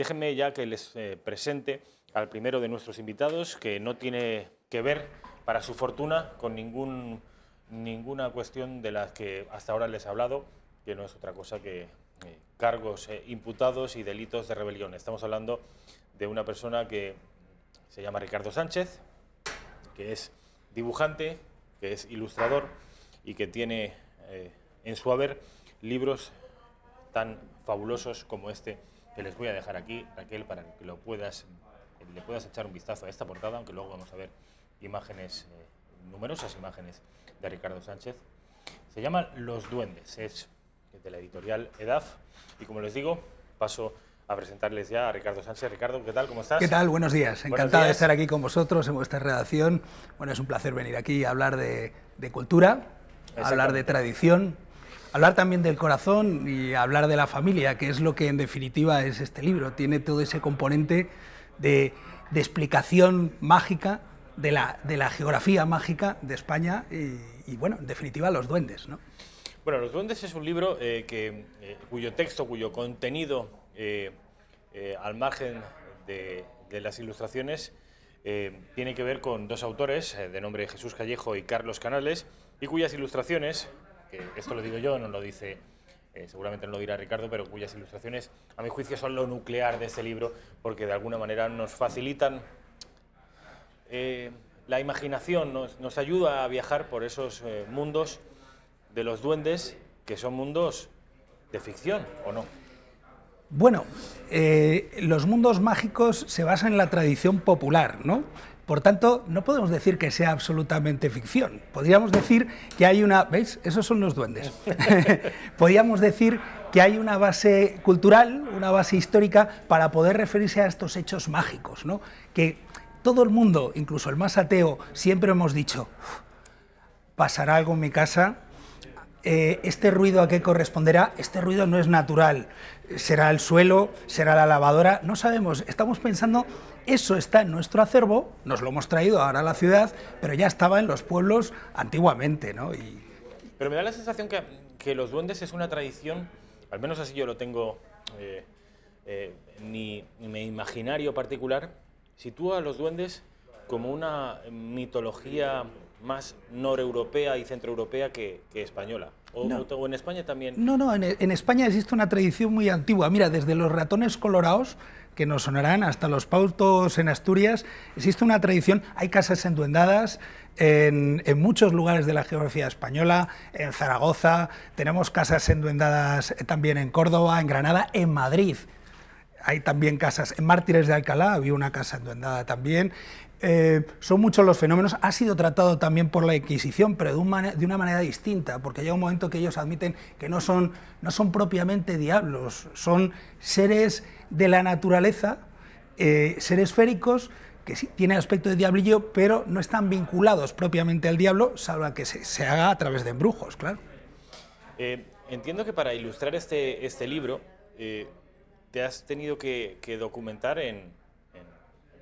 Déjenme ya que les eh, presente al primero de nuestros invitados, que no tiene que ver, para su fortuna, con ninguna cuestión de las que hasta ahora les he hablado, que no es otra cosa que eh, cargos eh, imputados y delitos de rebelión. Estamos hablando de una persona que se llama Ricardo Sánchez, que es dibujante, que es ilustrador y que tiene en su haber libros tan fabulosos como este que les voy a dejar aquí, Raquel, para que lo puedas, le puedas echar un vistazo a esta portada, aunque luego vamos a ver imágenes, eh, numerosas imágenes de Ricardo Sánchez. Se llama Los Duendes, es de la editorial EDAF y como les digo, paso a presentarles ya a Ricardo Sánchez. Ricardo, ¿qué tal? ¿Cómo estás? ¿Qué tal? Buenos días. Encantado de estar aquí con vosotros en vuestra redacción. Bueno, es un placer venir aquí a hablar de, de cultura, hablar de tradición, hablar también del corazón y hablar de la familia, que es lo que en definitiva es este libro. Tiene todo ese componente de, explicación mágica de la, geografía mágica de España y, bueno, en definitiva, los duendes. Bueno, Los duendes es un libro eh, que, eh, cuyo texto, cuyo contenido, eh, al margen de las ilustraciones, tiene que ver con dos autores de nombre Jesús Callejo y Carlos Canales, y cuyas ilustraciones que esto lo digo yo, no lo dice eh, seguramente no lo dirá Ricardo, pero cuyas ilustraciones, a mi juicio, son lo nuclear de ese libro, porque de alguna manera nos facilitan eh, la imaginación, nos, ayuda a viajar por esos eh, mundos de los duendes, que son mundos de ficción, ¿o no? Bueno, los mundos mágicos se basan en la tradición popular, ¿no? Por tanto, no podemos decir que sea absolutamente ficción. Podríamos decir que hay una... ¿Veis? Esos son los duendes. Podríamos decir que hay una base cultural, una base histórica para poder referirse a estos hechos mágicos, ¿no? Que todo el mundo, incluso el más ateo, siempre hemos dicho, pasará algo en mi casa eh, este ruido a qué corresponderá, este ruido no es natural, será el suelo, será la lavadora, no sabemos, estamos pensando, eso está en nuestro acervo, nos lo hemos traído ahora a la ciudad, pero ya estaba en los pueblos antiguamente, ¿no? Pero me da la sensación que, los duendes es una tradición, al menos así yo lo tengo eh, eh, ni mi imaginario particular, sitúa a los duendes como una mitología más noreuropea y centroeuropea que, española. O, en España también? No, no, en, España existe una tradición muy antigua. Mira, desde los ratones colorados, que nos sonarán, hasta los pautos en Asturias, existe una tradición, hay casas enduendadas. En, en muchos lugares de la geografía española, en Zaragoza, tenemos casas enduendadas eh, también en Córdoba, en Granada, en Madrid hay también casas, en Mártires de Alcalá había una casa enduendada también, eh, son muchos los fenómenos, ha sido tratado también por la Inquisición, pero de, una manera distinta, porque llega un momento que ellos admiten que no son, no son propiamente diablos, son seres de la naturaleza, eh, seres féricos, que sí, tienen aspecto de diablillo, pero no están vinculados propiamente al diablo, salvo que se, haga a través de embrujos, claro. Eh, entiendo que para ilustrar este, este libro te has tenido que, documentar en,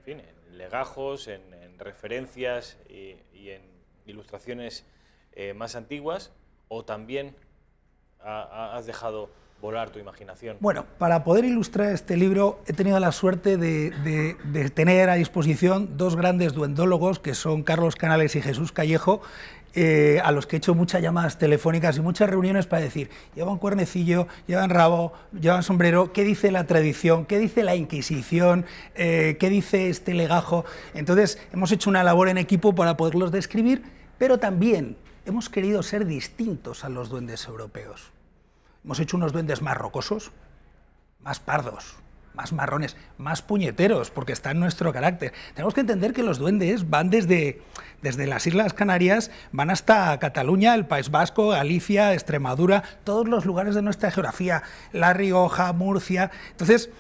fin, en legajos, en, referencias y, en ilustraciones eh, más antiguas, o también has dejado volar tu imaginación. Bueno, para poder ilustrar este libro he tenido la suerte de, tener a disposición dos grandes duendólogos, que son Carlos Canales y Jesús Callejo, eh, a los que he hecho muchas llamadas telefónicas y muchas reuniones para decir, llevan cuernecillo, llevan rabo, llevan sombrero, ¿qué dice la tradición? ¿Qué dice la Inquisición? Eh, ¿Qué dice este legajo? Entonces, hemos hecho una labor en equipo para poderlos describir, pero también hemos querido ser distintos a los duendes europeos hemos hecho unos duendes más rocosos, más pardos, más marrones, más puñeteros, porque está en nuestro carácter. Tenemos que entender que los duendes van desde, desde las Islas Canarias, van hasta Cataluña, el País Vasco, Galicia, Extremadura, todos los lugares de nuestra geografía, La Rioja, Murcia. Entonces,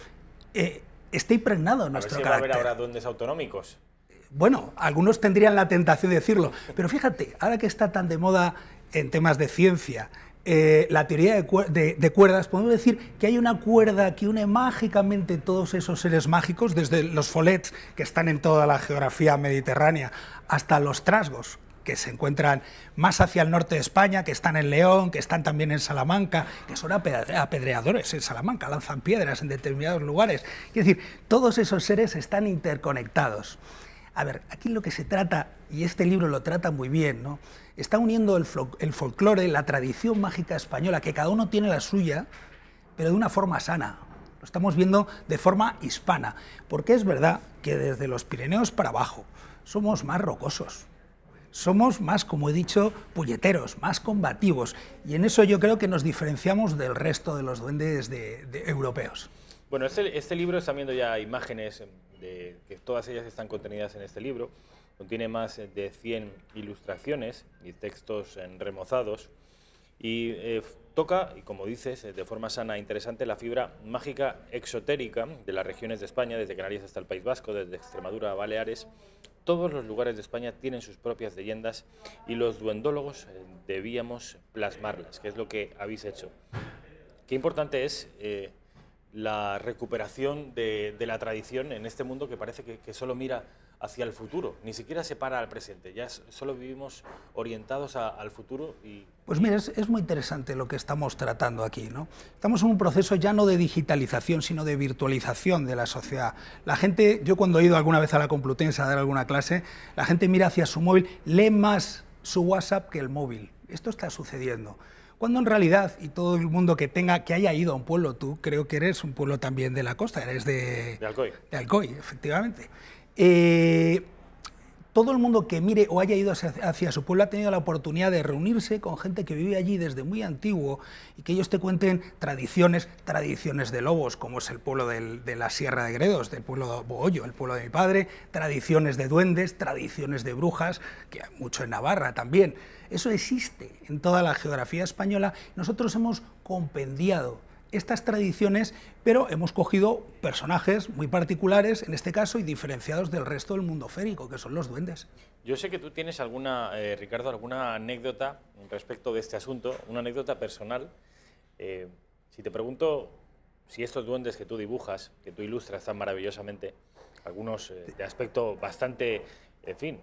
eh, está impregnado en nuestro a ver carácter. Va a haber ahora duendes autonómicos. Bueno, algunos tendrían la tentación de decirlo, pero fíjate, ahora que está tan de moda en temas de ciencia, eh, la teoría de, cuerdas, podemos decir que hay una cuerda que une mágicamente todos esos seres mágicos, desde los folets que están en toda la geografía mediterránea hasta los trasgos que se encuentran más hacia el norte de España, que están en León, que están también en Salamanca, que son apedreadores en Salamanca, lanzan piedras en determinados lugares. Es decir, todos esos seres están interconectados. A ver, aquí lo que se trata, y este libro lo trata muy bien, ¿no? está uniendo el, folclore, la tradición mágica española, que cada uno tiene la suya, pero de una forma sana. Lo estamos viendo de forma hispana, porque es verdad que desde los Pirineos para abajo somos más rocosos, somos más, como he dicho, puñeteros, más combativos, y en eso yo creo que nos diferenciamos del resto de los duendes de, europeos. Bueno, este, este, libro, está viendo ya imágenes de, que todas ellas están contenidas en este libro, Contiene más de 100 ilustraciones y textos remozados y eh, toca, y como dices, de forma sana e interesante la fibra mágica exotérica de las regiones de España, desde Canarias hasta el País Vasco, desde Extremadura a Baleares. Todos los lugares de España tienen sus propias leyendas y los duendólogos eh, debíamos plasmarlas, que es lo que habéis hecho. Qué importante es eh, la recuperación de, la tradición en este mundo que parece que, que solo mira hacia el futuro, ni siquiera se para al presente, ya solo vivimos orientados al futuro y... Pues mira, es, muy interesante lo que estamos tratando aquí, ¿no? Estamos en un proceso ya no de digitalización, sino de virtualización de la sociedad. La gente, yo cuando he ido alguna vez a la Complutense a dar alguna clase, la gente mira hacia su móvil, lee más su WhatsApp que el móvil. Esto está sucediendo cuando en realidad y todo el mundo que tenga que haya ido a un pueblo, tú creo que eres un pueblo también de la costa, eres de, de Alcoy, de Alcoy, efectivamente. Eh, todo el mundo que mire o haya ido hacia, su pueblo ha tenido la oportunidad de reunirse con gente que vive allí desde muy antiguo y que ellos te cuenten tradiciones, tradiciones de lobos, como es el pueblo de la Sierra de Gredos, del pueblo de Bohollo, el pueblo de mi padre, tradiciones de duendes, tradiciones de brujas, que hay mucho en Navarra también. Eso existe en toda la geografía española. Nosotros hemos compendiado estas tradiciones, pero hemos cogido personajes muy particulares, en este caso, y diferenciados del resto del mundo férico, que son los duendes. Yo sé que tú tienes alguna, eh, Ricardo, alguna anécdota respecto de este asunto, una anécdota personal. Eh, si te pregunto si estos duendes que tú dibujas, que tú ilustras tan maravillosamente, algunos eh, de aspecto bastante, en fin,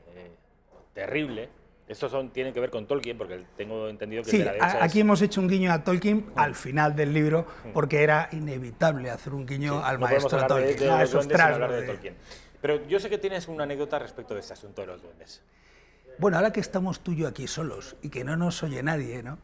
terrible, esto son, tienen que ver con Tolkien, porque tengo entendido que... Sí, aquí hemos hecho un guiño a Tolkien mm. al final del libro, mm. porque era inevitable hacer un guiño al maestro Tolkien. De, hablar eh. Pero yo sé que tienes una anécdota respecto de este asunto de los duendes. Bueno, ahora que estamos tú y yo aquí solos y que no nos oye nadie, ¿no?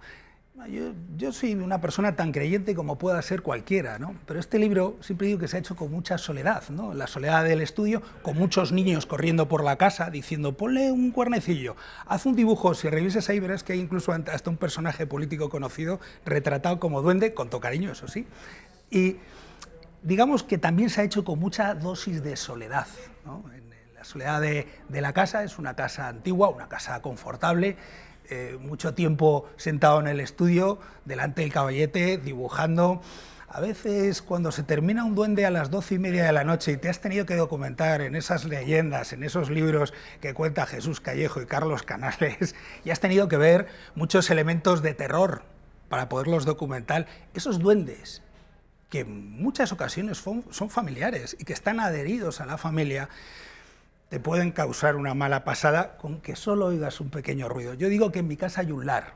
Yo, soy una persona tan creyente como pueda ser cualquiera, ¿no? pero este libro siempre digo que se ha hecho con mucha soledad, ¿no? la soledad del estudio, con muchos niños corriendo por la casa diciendo, ponle un cuernecillo, haz un dibujo, si revises ahí verás que hay incluso hasta un personaje político conocido retratado como duende, con todo cariño, eso sí. Y digamos que también se ha hecho con mucha dosis de soledad. la soledad de la casa es una casa antigua, una casa confortable eh, mucho tiempo sentado en el estudio, delante del caballete, dibujando. A veces cuando se termina un duende a las doce y media de la noche y te has tenido que documentar en esas leyendas, en esos libros que cuenta Jesús Callejo y Carlos Canales, y has tenido que ver muchos elementos de terror para poderlos documentar, esos duendes que en muchas ocasiones son familiares y que están adheridos a la familia, te pueden causar una mala pasada con que solo oigas un pequeño ruido. Yo digo que en mi casa hay un lar,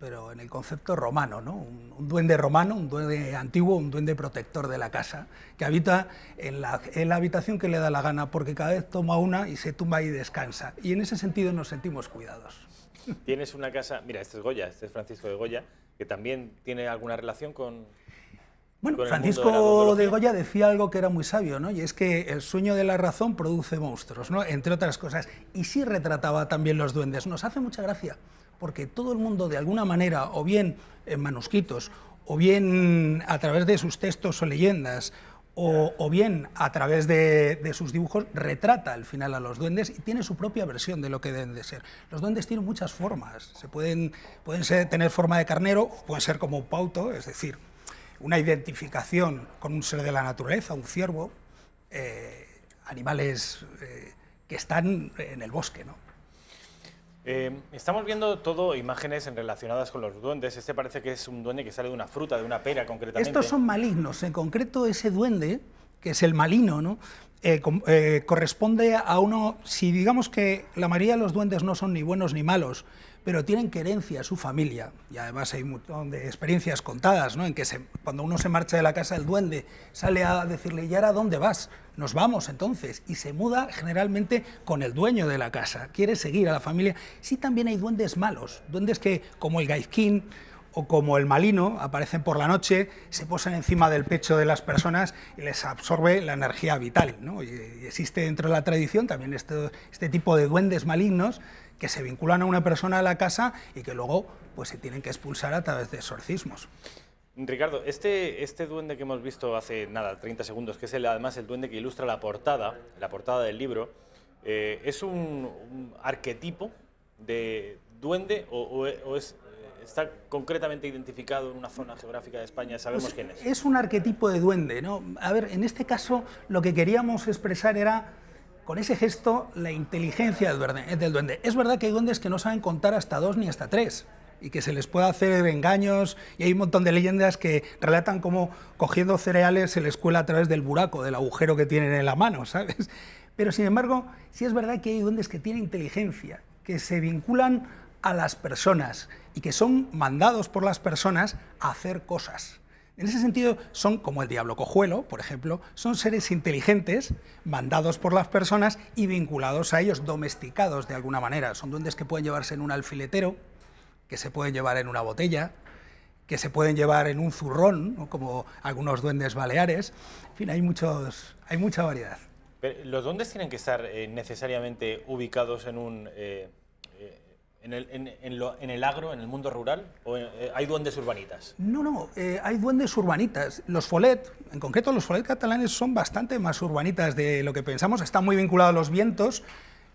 pero en el concepto romano, ¿no? un, duende romano, un duende antiguo, un duende protector de la casa, que habita en la, en la, habitación que le da la gana, porque cada vez toma una y se tumba y descansa. Y en ese sentido nos sentimos cuidados. Tienes una casa, mira, este es Goya, este es Francisco de Goya, que también tiene alguna relación con... Bueno, Francisco de, Goya decía algo que era muy sabio, ¿no? Y es que el sueño de la razón produce monstruos, ¿no? Entre otras cosas. Y sí retrataba también los duendes. Nos hace mucha gracia, porque todo el mundo de alguna manera, o bien en manuscritos, o bien a través de sus textos o leyendas, o, bien a través de, sus dibujos retrata al final a los duendes y tiene su propia versión de lo que deben de ser. Los duendes tienen muchas formas, se pueden, pueden ser, tener forma de carnero, pueden ser como pauto, es decir, una identificación con un ser de la naturaleza, un ciervo, eh, animales eh, que están en el bosque. ¿no? Eh, estamos viendo todo imágenes relacionadas con los duendes. Este parece que es un duende que sale de una fruta, de una pera concretamente. Estos son malignos. En concreto, ese duende, que es el malino, corresponde a uno, si digamos que la mayoría de los duendes no son ni buenos ni malos, pero tienen que herencia su familia, y además hay un montón de experiencias contadas, ¿no? en que se, cuando uno se marcha de la casa el duende, sale a decirle, ya a dónde vas? Nos vamos entonces, y se muda generalmente con el dueño de la casa, quiere seguir a la familia. Sí también hay duendes malos, duendes que, como el gaizquín, o como el malino, aparecen por la noche, se posan encima del pecho de las personas y les absorbe la energía vital. ¿no? Y existe dentro de la tradición también este, tipo de duendes malignos que se vinculan a una persona a la casa y que luego pues, se tienen que expulsar a través de exorcismos. Ricardo, este, este duende que hemos visto hace nada, 30 segundos, que es además el duende que ilustra la portada, la portada del libro, eh, ¿es un, arquetipo de duende o es está concretamente identificado en una zona geográfica de España, sabemos pues quién es. Es un arquetipo de duende, ¿no? A ver, en este caso lo que queríamos expresar era con ese gesto la inteligencia del duende, eh, del duende. Es verdad que hay duendes que no saben contar hasta dos ni hasta tres y que se les puede hacer engaños y hay un montón de leyendas que relatan cómo cogiendo cereales se les cuela a través del buraco, del agujero que tienen en la mano, ¿sabes? Pero sin embargo, sí es verdad que hay duendes que tienen inteligencia, que se vinculan a las personas y que son mandados por las personas a hacer cosas. En ese sentido, son como el diablo cojuelo, por ejemplo, son seres inteligentes, mandados por las personas y vinculados a ellos, domesticados de alguna manera. Son duendes que pueden llevarse en un alfiletero, que se pueden llevar en una botella, que se pueden llevar en un zurrón, como algunos duendes baleares. En fin, hay, muchos, hay mucha variedad. Pero, ¿Los duendes tienen que estar eh, necesariamente ubicados en un... Eh, ¿En el, agro, en el mundo rural? ¿O eh, hay duendes urbanitas? No, no, eh, hay duendes urbanitas. Los Folet, en concreto los Folet catalanes, son bastante más urbanitas de lo que pensamos. Están muy vinculados a los vientos,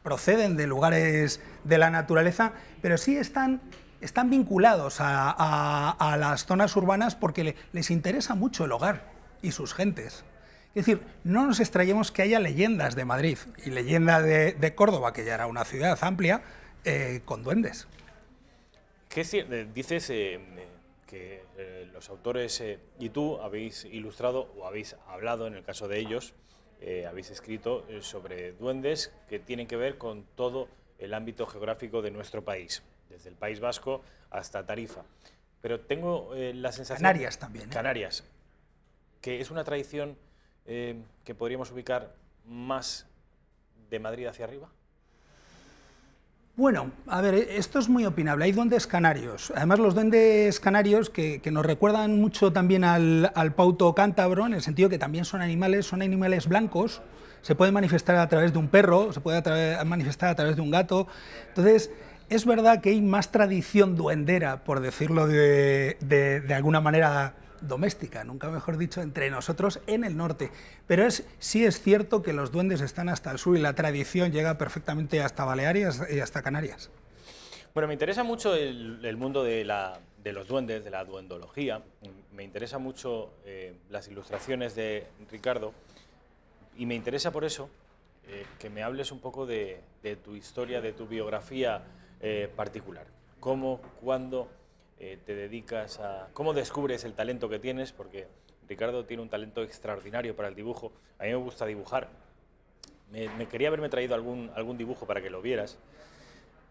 proceden de lugares de la naturaleza, pero sí están, están vinculados a, las zonas urbanas porque les interesa mucho el hogar y sus gentes. Es decir, no nos extrañemos que haya leyendas de Madrid y leyenda de Córdoba, que ya era una ciudad amplia, eh, con duendes. ¿Qué dices eh, que eh, los autores y tú habéis ilustrado o habéis hablado, en el caso de ellos, habéis escrito sobre duendes que tienen que ver con todo el ámbito geográfico de nuestro país, desde el País Vasco hasta Tarifa. Pero tengo la sensación... Canarias también. Canarias, que es una tradición que podríamos ubicar más de Madrid hacia arriba. Bueno, a ver, esto es muy opinable. Hay duendes canarios. Además, los duendes canarios que, nos recuerdan mucho también al, pauto cántabro, en el sentido que también son animales, son animales blancos. Se pueden manifestar a través de un perro, se puede manifestar a través de un gato. Entonces, es verdad que hay más tradición duendera, por decirlo de, de alguna manera doméstica, nunca mejor dicho, entre nosotros en el norte. Pero es, sí es cierto que los duendes están hasta el sur y la tradición llega perfectamente hasta Baleares y hasta Canarias. Bueno, me interesa mucho el, mundo de, los duendes, de la duendología. Me interesa mucho eh, las ilustraciones de Ricardo. Y me interesa por eso eh, que me hables un poco de, tu historia, de tu biografía eh, particular. ¿Cómo, cuándo eh, te dedicas a... ¿Cómo descubres el talento que tienes? Porque Ricardo tiene un talento extraordinario para el dibujo. A mí me gusta dibujar. Me, quería haberme traído algún, algún dibujo para que lo vieras.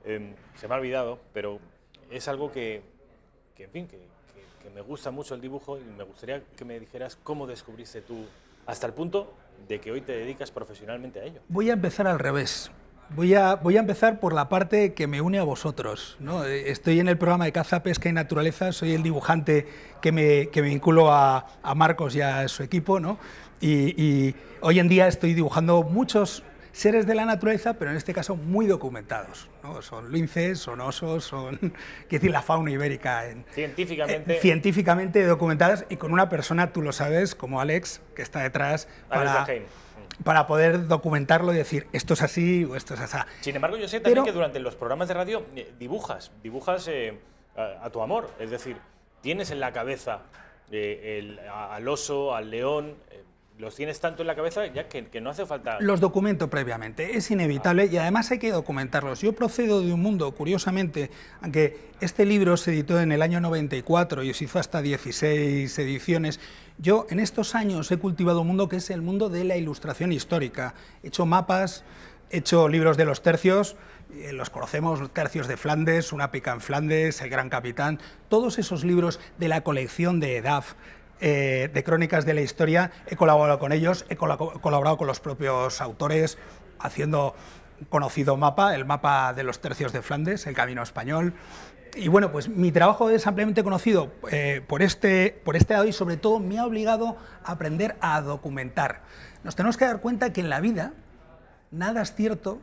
Em, se me ha olvidado, pero es algo que, en fin, que, me gusta mucho el dibujo y me gustaría que me dijeras cómo descubriste tú, hasta el punto de que hoy te dedicas profesionalmente a ello. Voy a empezar al revés. Voy a, voy a, empezar por la parte que me une a vosotros. ¿no? Eh, estoy en el programa de Caza, Pesca y Naturaleza, soy el dibujante que me, que me vinculo a, a, Marcos y a su equipo. ¿no? Y, hoy en día estoy dibujando muchos seres de la naturaleza, pero en este caso muy documentados. ¿no? Son linces, son osos, son decir, la fauna ibérica. En, científicamente. Eh, científicamente documentadas y con una persona, tú lo sabes, como Alex, que está detrás. para, para poder documentarlo y decir esto es así o esto es así. Sin embargo, yo sé también que durante los programas de radio eh, dibujas, dibujas eh, a, tu amor, es decir, tienes en la cabeza eh, al oso, al león, los tienes tanto en la cabeza ya que, no hace falta... Los documento previamente, es inevitable y además hay que documentarlos. Yo procedo de un mundo, curiosamente, aunque este libro se editó en el año 94 y se hizo hasta 16 ediciones, yo en estos años he cultivado un mundo que es el mundo de la ilustración histórica. He hecho mapas, he hecho libros de los tercios, eh, los conocemos, Tercios de Flandes, Una pica en Flandes, El Gran Capitán, todos esos libros de la colección de EDAF, eh, de Crónicas de la Historia, he colaborado con ellos, he colaborado con los propios autores, haciendo conocido mapa, el mapa de los tercios de Flandes, el Camino Español. Y bueno, pues mi trabajo es ampliamente conocido eh, por, este, por este lado y sobre todo me ha obligado a aprender a documentar. Nos tenemos que dar cuenta que en la vida nada es cierto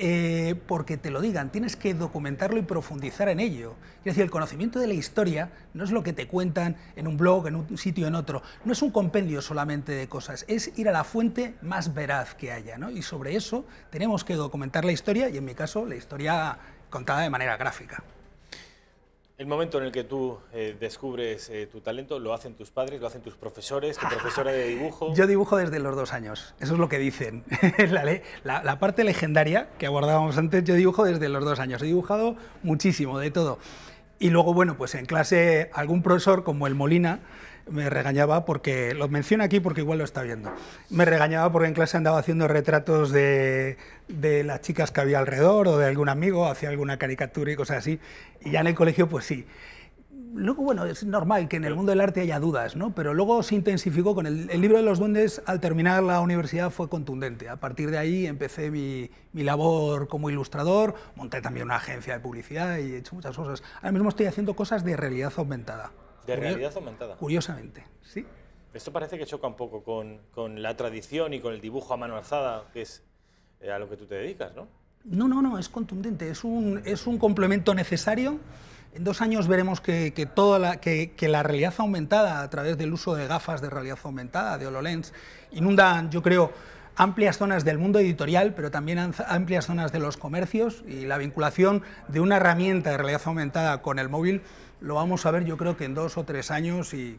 eh, porque te lo digan, tienes que documentarlo y profundizar en ello. Es decir, el conocimiento de la historia no es lo que te cuentan en un blog, en un sitio, en otro. No es un compendio solamente de cosas, es ir a la fuente más veraz que haya. Y sobre eso tenemos que documentar la historia y en mi caso la historia contada de manera gráfica. El momento en el que tú eh, descubres eh, tu talento lo hacen tus padres, lo hacen tus profesores, tu profesora de dibujo. Yo dibujo desde los dos años, eso es lo que dicen. la, la, parte legendaria que abordábamos antes, yo dibujo desde los dos años. He dibujado muchísimo, de todo. Y luego, bueno, pues en clase algún profesor como el Molina me regañaba porque, lo menciono aquí porque igual lo está viendo, me regañaba porque en clase andaba haciendo retratos de, las chicas que había alrededor o de algún amigo, hacía alguna caricatura y cosas así, y ya en el colegio pues sí. Luego, bueno, es normal que en el mundo del arte haya dudas, ¿no? Pero luego se intensificó con el, libro de los duendes, al terminar la universidad fue contundente. A partir de ahí empecé mi, mi, labor como ilustrador, monté también una agencia de publicidad y he hecho muchas cosas. Ahora mismo estoy haciendo cosas de realidad aumentada. De realidad aumentada. Curiosamente, sí. Esto parece que choca un poco con, con, la tradición y con el dibujo a mano alzada, que es eh, a lo que tú te dedicas, ¿no? No, no, no, es contundente, es un, es un complemento necesario. En dos años veremos que, que toda la, que, la realidad aumentada, a través del uso de gafas de realidad aumentada, de HoloLens, inunda, yo creo, amplias zonas del mundo editorial, pero también amplias zonas de los comercios y la vinculación de una herramienta de realidad aumentada con el móvil lo vamos a ver yo creo que en dos o tres años y,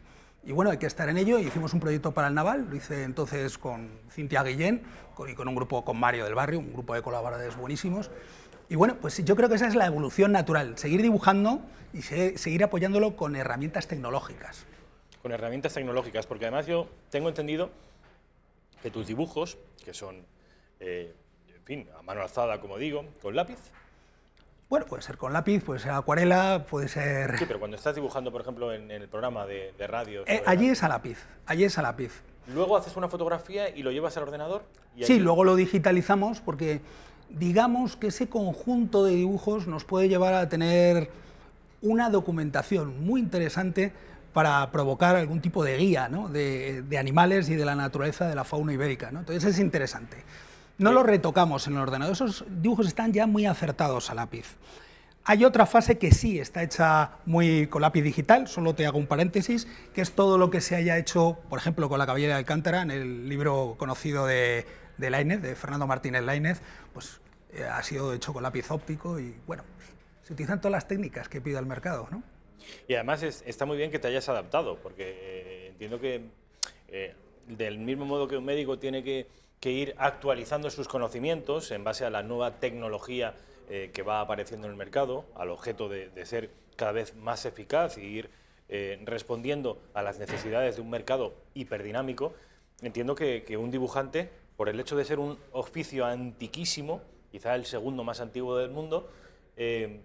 bueno, hay que estar en ello. Hicimos un proyecto para el Naval, lo hice entonces con Cintia Guillén y con un grupo, con Mario del Barrio, un grupo de colaboradores buenísimos. Y bueno, pues yo creo que esa es la evolución natural, seguir dibujando y seguir apoyándolo con herramientas tecnológicas. Con herramientas tecnológicas, porque además yo tengo entendido que tus dibujos, que son, eh, en fin, a mano alzada, como digo, con lápiz, bueno, puede ser con lápiz, puede ser acuarela, puede ser... Sí, pero cuando estás dibujando, por ejemplo, en, el programa de, radio... Eh, allí es a lápiz, allí es a lápiz. Luego haces una fotografía y lo llevas al ordenador. sí, luego lo digitalizamos porque digamos que ese conjunto de dibujos nos puede llevar a tener una documentación muy interesante para provocar algún tipo de guía de, animales y de la naturaleza de la fauna ibérica. ¿no? Entonces es interesante. No lo retocamos en el ordenador, esos dibujos están ya muy acertados a lápiz. Hay otra fase que sí está hecha muy con lápiz digital, solo te hago un paréntesis, que es todo lo que se haya hecho, por ejemplo, con la caballera de Alcántara, en el libro conocido de, Lainez, de Fernando Martínez Lainez, pues eh, ha sido hecho con lápiz óptico y bueno, pues, se utilizan todas las técnicas que pide el mercado. Y además está muy bien que te hayas adaptado, porque eh, entiendo que eh, del mismo modo que un médico tiene que que ir actualizando sus conocimientos en base a la nueva tecnología eh, que va apareciendo en el mercado, al objeto de, ser cada vez más eficaz y ir eh, respondiendo a las necesidades de un mercado hiperdinámico, entiendo que, un dibujante, por el hecho de ser un oficio antiquísimo, quizá el segundo más antiguo del mundo, eh,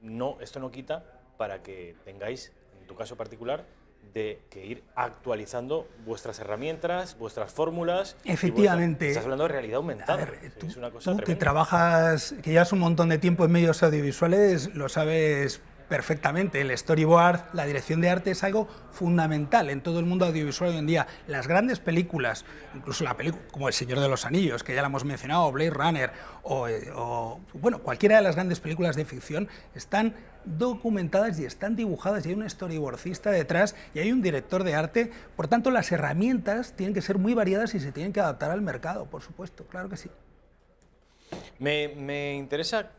no, esto no quita para que tengáis, en tu caso particular, de que ir actualizando vuestras herramientas, vuestras fórmulas. Efectivamente. estás hablando de realidad aumentada. es una cosa tú que trabajas, que llevas un montón de tiempo en medios audiovisuales, lo sabes perfectamente. El storyboard, la dirección de arte es algo fundamental en todo el mundo audiovisual hoy en día. Las grandes películas, incluso la película como El Señor de los Anillos, que ya la hemos mencionado, o Blade Runner, eh, o, bueno, cualquiera de las grandes películas de ficción, están documentadas y están dibujadas y hay un storyboardista detrás y hay un director de arte. Por tanto, las herramientas tienen que ser muy variadas y se tienen que adaptar al mercado, por supuesto, claro que sí. me, me interesa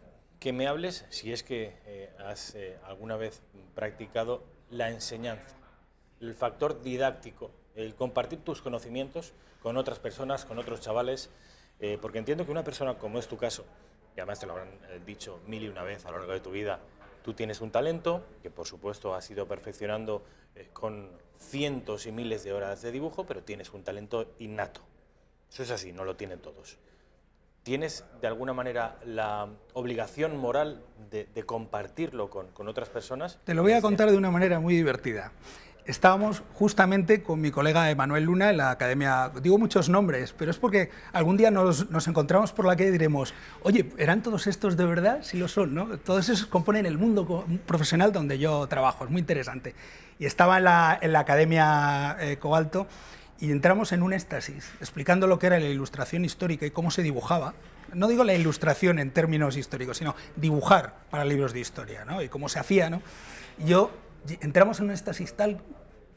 que me hables, si es que eh, has eh, alguna vez practicado la enseñanza, el factor didáctico, el compartir tus conocimientos con otras personas, con otros chavales, eh, porque entiendo que una persona como es tu caso, y además te lo habrán dicho mil y una vez a lo largo de tu vida, tú tienes un talento que por supuesto has ido perfeccionando con cientos y miles de horas de dibujo, pero tienes un talento innato. Eso es así, no lo tienen todos tienes de alguna manera la obligación moral de, compartirlo con, otras personas. Te lo voy a contar de una manera muy divertida. Estábamos justamente con mi colega Emanuel Luna en la academia, digo muchos nombres, pero es porque algún día nos, encontramos por la que diremos, oye, ¿eran todos estos de verdad? Sí lo son, ¿no? Todos esos componen el mundo profesional donde yo trabajo, es muy interesante. Y estaba en la, academia eh, Cobalto y entramos en un éxtasis, explicando lo que era la ilustración histórica y cómo se dibujaba. No digo la ilustración en términos históricos, sino dibujar para libros de historia, ¿no? Y cómo se hacía, ¿no? Yo entramos en un éxtasis tal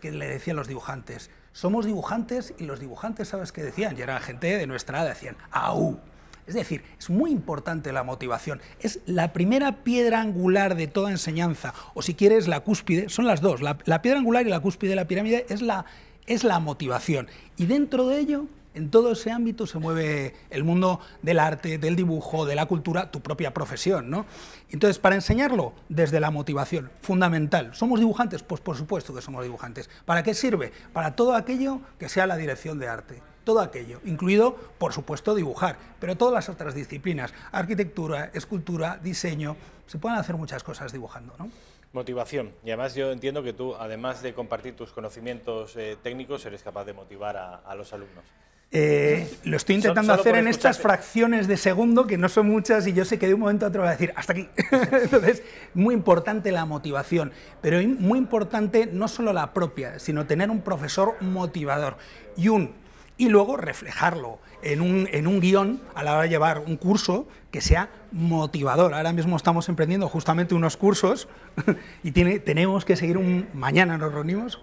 que le decían los dibujantes, somos dibujantes y los dibujantes, ¿sabes qué decían? Y era gente de nuestra edad, decían, ¡au! Es decir, es muy importante la motivación. Es la primera piedra angular de toda enseñanza, o si quieres, la cúspide, son las dos. La, la piedra angular y la cúspide de la pirámide es la, es la motivación. Y dentro de ello, en todo ese ámbito se mueve el mundo del arte, del dibujo, de la cultura, tu propia profesión, ¿no? Entonces, para enseñarlo desde la motivación, fundamental. ¿Somos dibujantes? Pues por supuesto que somos dibujantes. ¿Para qué sirve? Para todo aquello que sea la dirección de arte. Todo aquello, incluido, por supuesto, dibujar, pero todas las otras disciplinas, arquitectura, escultura, diseño, se pueden hacer muchas cosas dibujando, ¿no? Motivación. Y además yo entiendo que tú, además de compartir tus conocimientos eh, técnicos, eres capaz de motivar a, los alumnos. Eh, lo estoy intentando hacer en estas fracciones de segundo, que no son muchas, y yo sé que de un momento a otro voy a decir, hasta aquí. Entonces, muy importante la motivación, pero muy importante no solo la propia, sino tener un profesor motivador y un... Y luego reflejarlo en un, guión a la hora de llevar un curso que sea motivador. Ahora mismo estamos emprendiendo justamente unos cursos y tiene, tenemos que seguir un... Mañana nos reunimos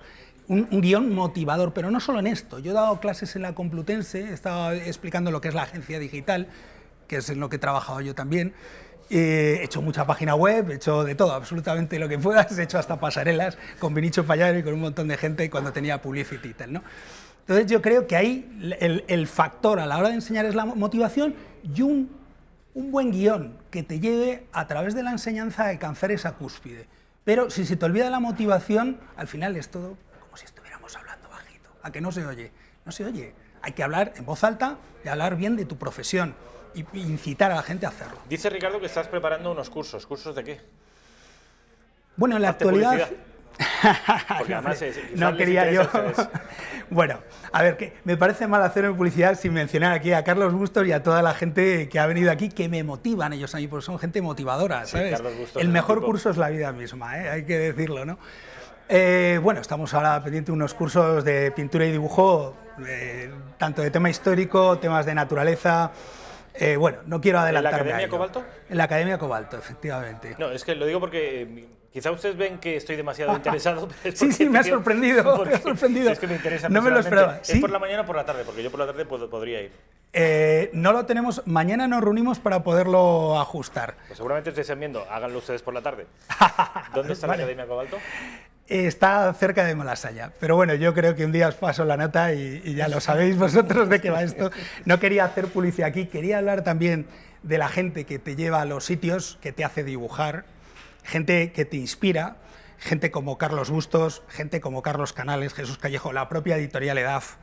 un, guión motivador, pero no solo en esto. Yo he dado clases en la Complutense, he estado explicando lo que es la agencia digital, que es en lo que he trabajado yo también. Eh, he hecho mucha página web, he hecho de todo, absolutamente lo que puedas, he hecho hasta pasarelas con Vinicho Payaro y con un montón de gente cuando tenía Publicity y tal, ¿no? Entonces yo creo que ahí el, factor a la hora de enseñar es la motivación y un, un buen guión que te lleve a través de la enseñanza a alcanzar esa cúspide. Pero si se te olvida la motivación, al final es todo como si estuviéramos hablando bajito, a que no se oye. No se oye. Hay que hablar en voz alta y hablar bien de tu profesión y incitar a la gente a hacerlo. Dice Ricardo que estás preparando unos cursos. ¿Cursos de qué? Bueno, en la actualidad no quería yo. bueno, a ver, que me parece mal hacer publicidad sin mencionar aquí a Carlos Bustos y a toda la gente que ha venido aquí, que me motivan ellos a mí, porque son gente motivadora, ¿sabes? el mejor curso es la vida misma, ¿eh? hay que decirlo, ¿no? Eh, bueno, estamos ahora pendiente unos cursos de pintura y dibujo, eh, tanto de tema histórico, temas de naturaleza, bueno, no quiero adelantarme. ¿En la Academia Cobalto? En la Academia Cobalto, efectivamente. No, es que lo digo porque Quizá ustedes ven que estoy demasiado interesado. sí, sí, me ha sorprendido. Es que me interesa. No me lo esperaba. ¿Es por la mañana o por la tarde? Porque yo por la tarde podría ir. Eh, no lo tenemos. Mañana nos reunimos para poderlo ajustar. Pues seguramente ustedes están viendo. Háganlo ustedes por la tarde. ¿Dónde está la Academia Cobalto? Está cerca de Malasaya, pero bueno, yo creo que un día os paso la nota y, ya lo sabéis vosotros de qué va esto. No quería hacer publicidad aquí, quería hablar también de la gente que te lleva a los sitios, que te hace dibujar, gente que te inspira, gente como Carlos Bustos, gente como Carlos Canales, Jesús Callejo, la propia editorial EDAF,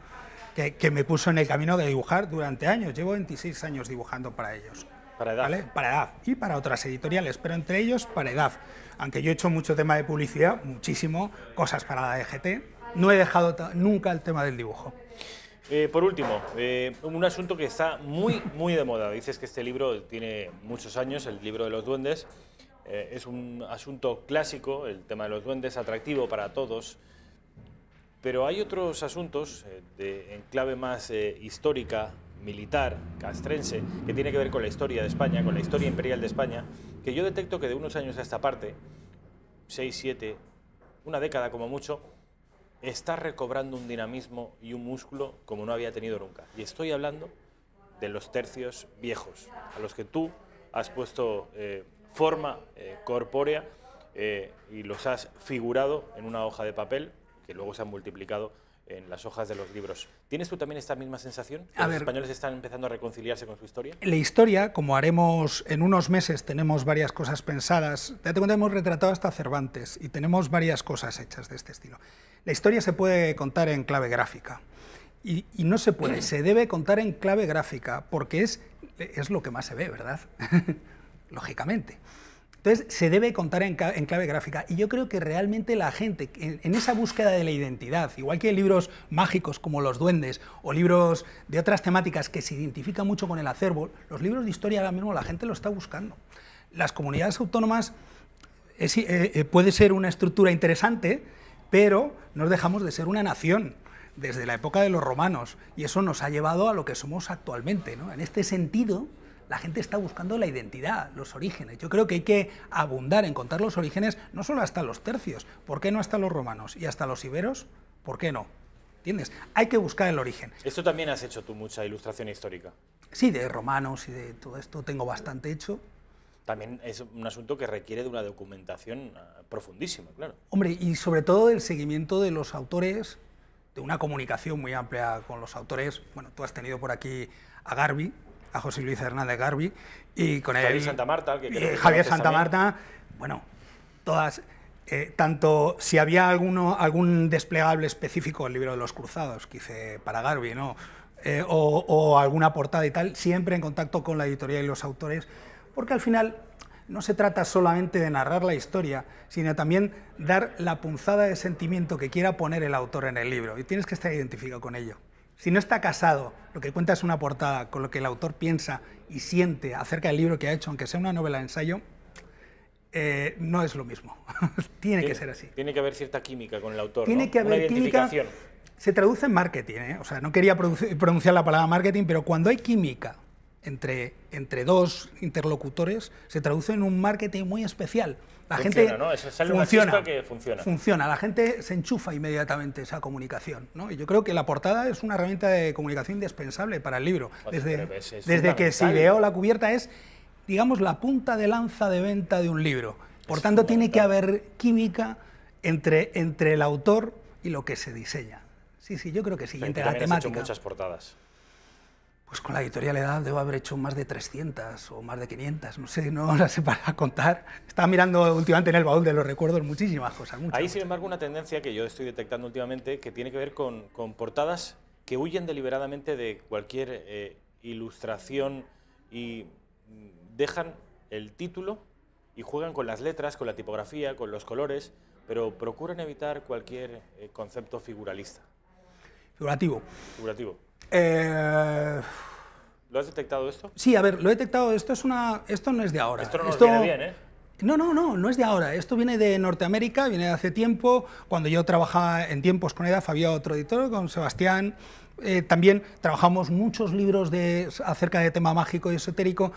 que, me puso en el camino de dibujar durante años. Llevo 26 años dibujando para ellos. Para EDAF. Para EDAF y para otras editoriales, pero entre ellos para EDAF. Aunque yo he hecho mucho tema de publicidad, muchísimo, cosas para la EGT, no he dejado nunca el tema del dibujo. Eh, por último, eh, un asunto que está muy, muy de moda. Dices que este libro tiene muchos años, el libro de los duendes. Eh, es un asunto clásico, el tema de los duendes, atractivo para todos. Pero hay otros asuntos eh, de, en clave más eh, histórica, militar, castrense, que tiene que ver con la historia de España, con la historia imperial de España, que yo detecto que de unos años a esta parte, seis, siete, una década como mucho, está recobrando un dinamismo y un músculo como no había tenido nunca. Y estoy hablando de los tercios viejos, a los que tú has puesto forma eh, corpórea eh, y los has figurado en una hoja de papel que luego se han multiplicado en las hojas de los libros. ¿Tienes tú también esta misma sensación? a ¿Los españoles están empezando a reconciliarse con su historia? La historia, como haremos en unos meses, tenemos varias cosas pensadas. te cuenta, hemos retratado hasta Cervantes y tenemos varias cosas hechas de este estilo. La historia se puede contar en clave gráfica. Y, y no se puede, se debe contar en clave gráfica, porque es, es lo que más se ve, ¿verdad? lógicamente. Entonces, se debe contar en, clave gráfica. Y yo creo que realmente la gente, en, esa búsqueda de la identidad, igual que en libros mágicos como Los Duendes o libros de otras temáticas que se identifican mucho con el acervo, los libros de historia ahora mismo la gente lo está buscando. Las comunidades autónomas eh, eh, puede ser una estructura interesante, pero nos dejamos de ser una nación desde la época de los romanos y eso nos ha llevado a lo que somos actualmente. ¿no? En este sentido, la gente está buscando la identidad, los orígenes. Yo creo que hay que abundar en contar los orígenes, no solo hasta los tercios, ¿por qué no hasta los romanos y hasta los iberos? ¿Por qué no? ¿Entiendes? Hay que buscar el origen. Esto también has hecho tú mucha ilustración histórica. Sí, de romanos y de todo esto tengo bastante hecho. También es un asunto que requiere de una documentación ah, profundísima, claro. Hombre, y sobre todo del seguimiento de los autores, de una comunicación muy amplia con los autores. Bueno, tú has tenido por aquí a Garbi, a José Luis Hernández Garbi y con Javier Santa Marta, que Javier Santa Marta, bueno, todas eh, tanto si había alguno, algún desplegable específico del libro de los cruzados, que hice para Garbi, ¿no? Eh, o, o, alguna portada y tal, siempre en contacto con la editorial y los autores, porque al final no se trata solamente de narrar la historia, sino también dar la punzada de sentimiento que quiera poner el autor en el libro, y tienes que estar identificado con ello. Si no está casado, lo que cuenta es una portada con lo que el autor piensa y siente acerca del libro que ha hecho, aunque sea una novela de ensayo, eh, no es lo mismo. tiene, que ser así. Tiene que haber cierta química con el autor. Tiene que haber química. Se traduce en marketing, ¿eh? o sea, no quería pronunciar la palabra marketing, pero cuando hay química entre, entre dos interlocutores, se traduce en un marketing muy especial, la gente funciona, que funciona. la gente se enchufa inmediatamente esa comunicación. ¿no? Y yo creo que la portada es una herramienta de comunicación indispensable para el libro. desde, desde que se ideó la cubierta es, digamos, la punta de lanza de venta de un libro. Por tanto, tiene que haber química entre, entre el autor y lo que se diseña. Sí, sí, yo creo que sí. la temática. muchas portadas pues con la editorial Edad debo haber hecho más de 300 o más de 500, no sé, no las sé para contar. Estaba mirando últimamente en el baúl de los recuerdos muchísimas cosas. Muchas, Hay, sin embargo, una tendencia que yo estoy detectando últimamente que tiene que ver con, con portadas que huyen deliberadamente de cualquier eh, ilustración y dejan el título y juegan con las letras, con la tipografía, con los colores, pero procuran evitar cualquier eh, concepto figuralista. Figurativo. Figurativo. Eh, ¿Lo has detectado esto? Sí, a ver, lo he detectado. Esto, es una, esto no es de ahora. Esto no nos viene bien, ¿eh? No, no, no, no es de ahora. Esto viene de Norteamérica, viene de hace tiempo. Cuando yo trabajaba en tiempos con EDAF, había otro editor, con Sebastián. Eh, también trabajamos muchos libros de, acerca de tema mágico y esotérico.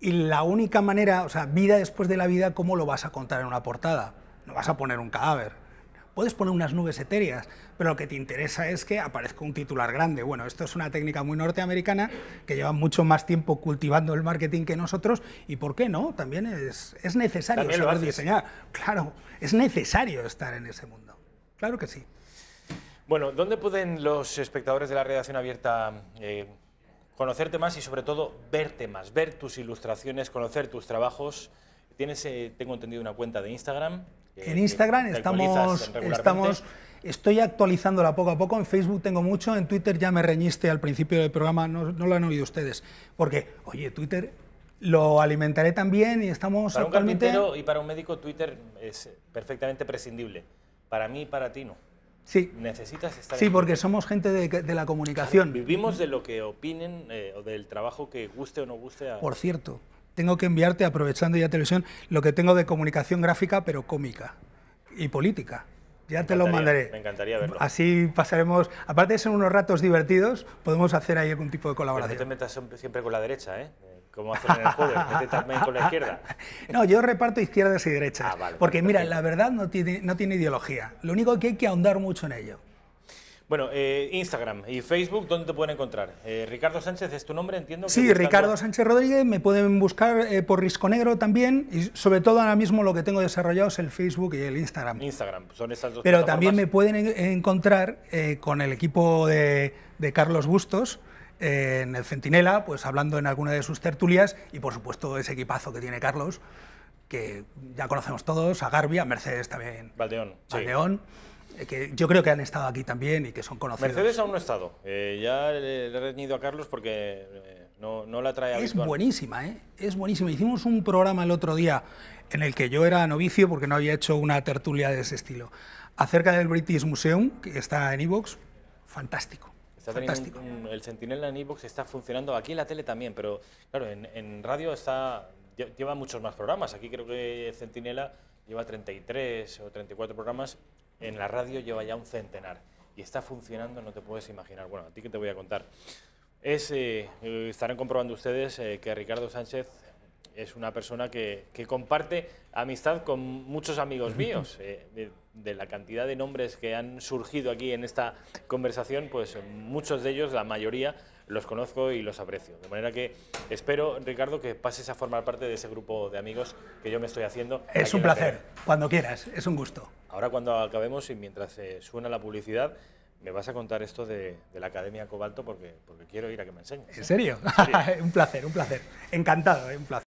Y la única manera, o sea, vida después de la vida, ¿cómo lo vas a contar en una portada? No vas a poner un cadáver Puedes poner unas nubes etéreas, pero lo que te interesa es que aparezca un titular grande. Bueno, esto es una técnica muy norteamericana que lleva mucho más tiempo cultivando el marketing que nosotros y por qué no, también es, necesario saber diseñar. Claro, es necesario estar en ese mundo. Claro que sí. Bueno, ¿dónde pueden los espectadores de la redacción abierta eh, conocerte más y sobre todo verte más, ver tus ilustraciones, conocer tus trabajos? Tienes, eh, tengo entendido, una cuenta de Instagram en Instagram estamos, estamos, estoy actualizándola poco a poco, en Facebook tengo mucho, en Twitter ya me reñiste al principio del programa, no, lo han oído ustedes, porque, oye, Twitter lo alimentaré también y estamos para actualmente... un y para un médico Twitter es perfectamente prescindible, para mí y para ti no. Sí. Necesitas estar. Sí, porque somos gente de, la comunicación. Vivimos de lo que opinen eh, o del trabajo que guste o no guste. A... Por cierto, tengo que enviarte, aprovechando ya televisión, lo que tengo de comunicación gráfica, pero cómica y política. Ya te lo mandaré. Me encantaría verlo. Así pasaremos. Aparte de ser unos ratos divertidos, podemos hacer ahí algún tipo de colaboración. no te metas siempre con la derecha, ¿eh? Como hacen en el juego, con la izquierda. No, yo reparto izquierdas y derechas. Ah, porque mira, la verdad no tiene, no tiene ideología. Lo único que hay que ahondar mucho en ello. Bueno, eh, Instagram y Facebook, ¿dónde te pueden encontrar? Eh, Ricardo Sánchez es tu nombre, entiendo. Sí, Ricardo Sánchez Rodríguez, me pueden buscar eh, por Risco Negro también, y sobre todo ahora mismo lo que tengo desarrollado es el Facebook y el Instagram. Instagram, son esas dos Pero también me pueden encontrar con el equipo de, Carlos Bustos, en el Centinela, pues hablando en alguna de sus tertulias y por supuesto ese equipazo que tiene Carlos, que ya conocemos todos, a Garbi, a Mercedes también. Valdeón. Valdeón que yo creo que han estado aquí también y que son conocidos. Mercedes aún no ha estado. Eh, ya le, he retenido a Carlos porque eh, no, no, la trae habitual. Es buenísima, ¿eh? Es buenísima. Hicimos un programa el otro día en el que yo era novicio porque no había hecho una tertulia de ese estilo. Acerca del British Museum, que está en Evox, fantástico. Está fantástico. el Sentinela en Evox está funcionando aquí en la tele también, pero claro, en, radio está lleva muchos más programas. Aquí creo que Centinela lleva 33 o 34 programas en la radio lleva ya un centenar y está funcionando, no te puedes imaginar. Bueno, a ti que te voy a contar. Es, eh, estarán comprobando ustedes eh, que Ricardo Sánchez es una persona que, comparte amistad con muchos amigos míos. Eh, de, la cantidad de nombres que han surgido aquí en esta conversación, pues muchos de ellos, la mayoría, los conozco y los aprecio. De manera que espero, Ricardo, que pases a formar parte de ese grupo de amigos que yo me estoy haciendo. Es un placer, cuando quieras, es un gusto. Ahora cuando acabemos y mientras eh, suena la publicidad, me vas a contar esto de, la Academia Cobalto porque, porque quiero ir a que me enseñes. ¿En serio? un placer, un placer. Encantado, eh, un placer.